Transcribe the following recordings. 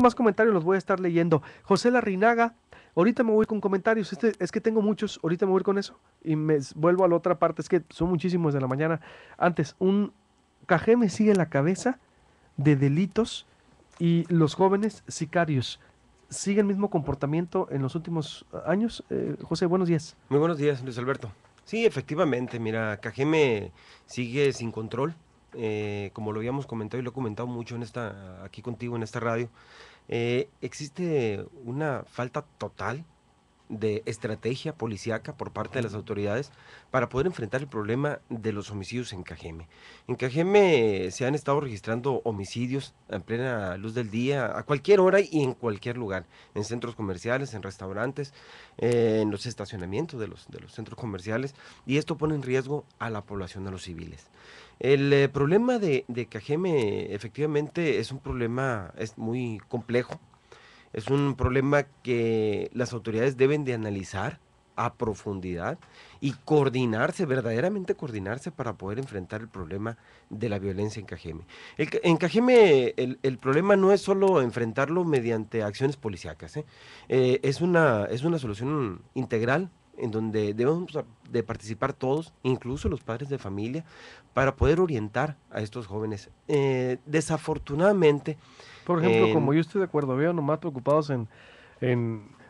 más comentarios los voy a estar leyendo. José Larrinaga, ahorita me voy con comentarios. Este, es que tengo muchos, ahorita me voy con eso. Y me vuelvo a la otra parte, es que son muchísimos de la mañana. Antes, un cajé me sigue la cabeza de delitos y los jóvenes sicarios. ¿Sigue el mismo comportamiento en los últimos eh, años? Eh, José, buenos días. Muy buenos días, Luis Alberto. Sí, efectivamente, mira, Cajeme sigue sin control. Eh, como lo habíamos comentado y lo he comentado mucho en esta, aquí contigo en esta radio, eh, existe una falta total de estrategia policíaca por parte de las autoridades para poder enfrentar el problema de los homicidios en Cajeme. En Cajeme eh, se han estado registrando homicidios en plena luz del día, a cualquier hora y en cualquier lugar, en centros comerciales, en restaurantes, eh, en los estacionamientos de los, centros comerciales, y esto pone en riesgo a la población, a los civiles. El eh, problema de, de Cajeme efectivamente es un problema es muy complejo, es un problema que las autoridades deben de analizar a profundidad y coordinarse, verdaderamente coordinarse para poder enfrentar el problema de la violencia en Cajeme. en Cajeme el, problema no es solo enfrentarlo mediante acciones policíacas, ¿eh? Eh, es, una, es una solución integral en donde debemos de participar todos, incluso los padres de familia, para poder orientar a estos jóvenes. Eh, desafortunadamente... Por ejemplo, como yo estoy de acuerdo, veo nomás preocupados en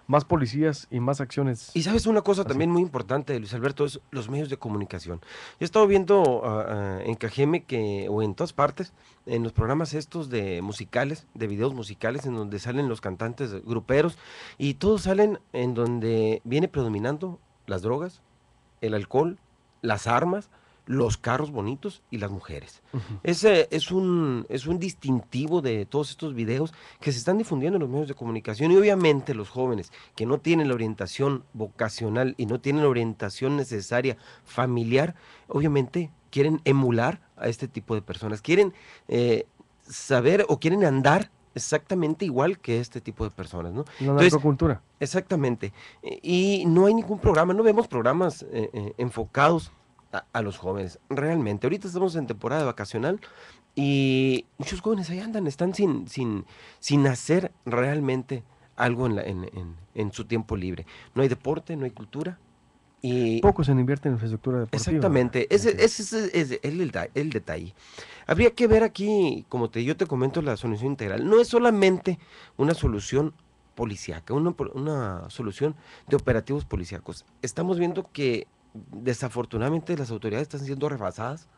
más policías y más acciones. Y sabes una cosa también muy importante, Luis Alberto, es los medios de comunicación. Yo he estado viendo ah, ah, en Cajeme que, o en todas partes, en los programas estos de musicales, de videos musicales, en donde salen los cantantes gruperos, y todos salen en donde viene predominando las drogas, el alcohol, las armas los carros bonitos y las mujeres. Ese es un, es un distintivo de todos estos videos que se están difundiendo en los medios de comunicación y obviamente los jóvenes que no tienen la orientación vocacional y no tienen la orientación necesaria familiar, obviamente quieren emular a este tipo de personas, quieren eh, saber o quieren andar exactamente igual que este tipo de personas, ¿no? La cultura. Exactamente. Y no hay ningún programa, no vemos programas eh, eh, enfocados a, los jóvenes. Realmente, ahorita estamos en temporada vacacional y muchos jóvenes ahí andan, están sin, sin, sin hacer realmente algo en, en, en, en su tiempo libre. No hay deporte, no hay cultura, y Poco se invierte en infraestructura deportiva. Exactamente, ese, es el, el, detalle. Habría que ver aquí, como te, yo te comento, la solución integral. No es solamente una solución policíaca, una, una solución de operativos policíacos. Estamos viendo que desafortunadamente las autoridades están siendo rebasadas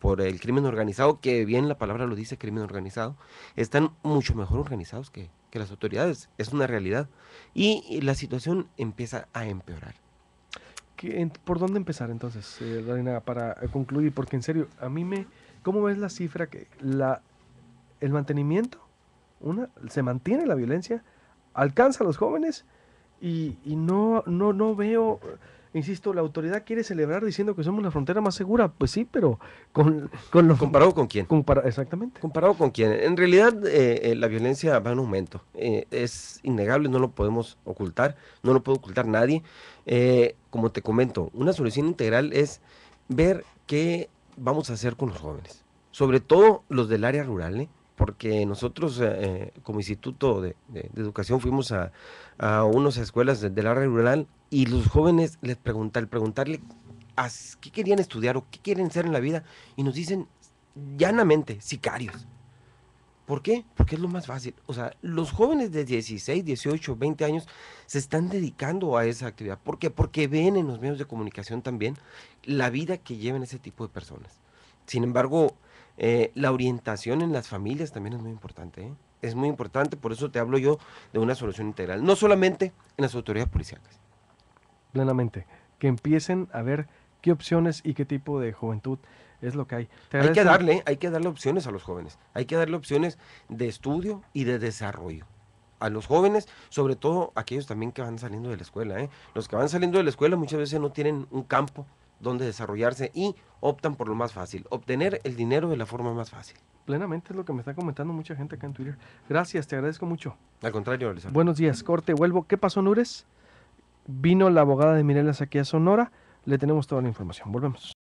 por el crimen organizado, que bien la palabra lo dice, crimen organizado, están mucho mejor organizados que, las autoridades, es una realidad. Y la situación empieza a empeorar. ¿Por dónde empezar entonces, eh, para eh, concluir? Porque en serio, a mí me... ¿Cómo ves la cifra que la, el mantenimiento, una, se mantiene la violencia, alcanza a los jóvenes y, no, no, no veo Insisto, la autoridad quiere celebrar diciendo que somos la frontera más segura. Pues sí, pero con, con los... ¿Comparado con quién? exactamente. ¿Comparado con quién? En realidad eh, eh, la violencia va en aumento. Eh, es innegable, no lo podemos ocultar, no lo puede ocultar nadie. como te comento, una solución integral es ver qué vamos a hacer con los jóvenes. Sobre todo los del área rural, ¿eh? porque nosotros eh, como instituto de, educación fuimos a, unas escuelas del de área rural y los jóvenes les preguntan, al preguntarle a, qué querían estudiar o qué quieren ser en la vida y nos dicen llanamente sicarios. ¿Por qué? Porque es lo más fácil. O sea, los jóvenes de 16, 18, 20 años se están dedicando a esa actividad. ¿Por qué? Porque ven en los medios de comunicación también la vida que llevan ese tipo de personas. Sin embargo, eh, la orientación en las familias también es muy importante. ¿eh? Es muy importante, por eso te hablo yo de una solución integral, no solamente en las autoridades policiales. Plenamente, que empiecen a ver qué opciones y qué tipo de juventud es lo que hay. hay que darle, hay que darle opciones a los jóvenes, hay que darle opciones de estudio y de desarrollo a los jóvenes, sobre todo aquellos también que van saliendo de la escuela. ¿eh? Los que van saliendo de la escuela muchas veces no tienen un campo donde desarrollarse y optan por lo más fácil, obtener el dinero de la forma más fácil. Plenamente es lo que me está comentando mucha gente acá en Twitter. Gracias, te agradezco mucho. Al contrario, Alisa. Buenos días, corte, vuelvo. ¿Qué pasó, Nures? Vino la abogada de Mirela aquí a Sonora. Le tenemos toda la información. Volvemos.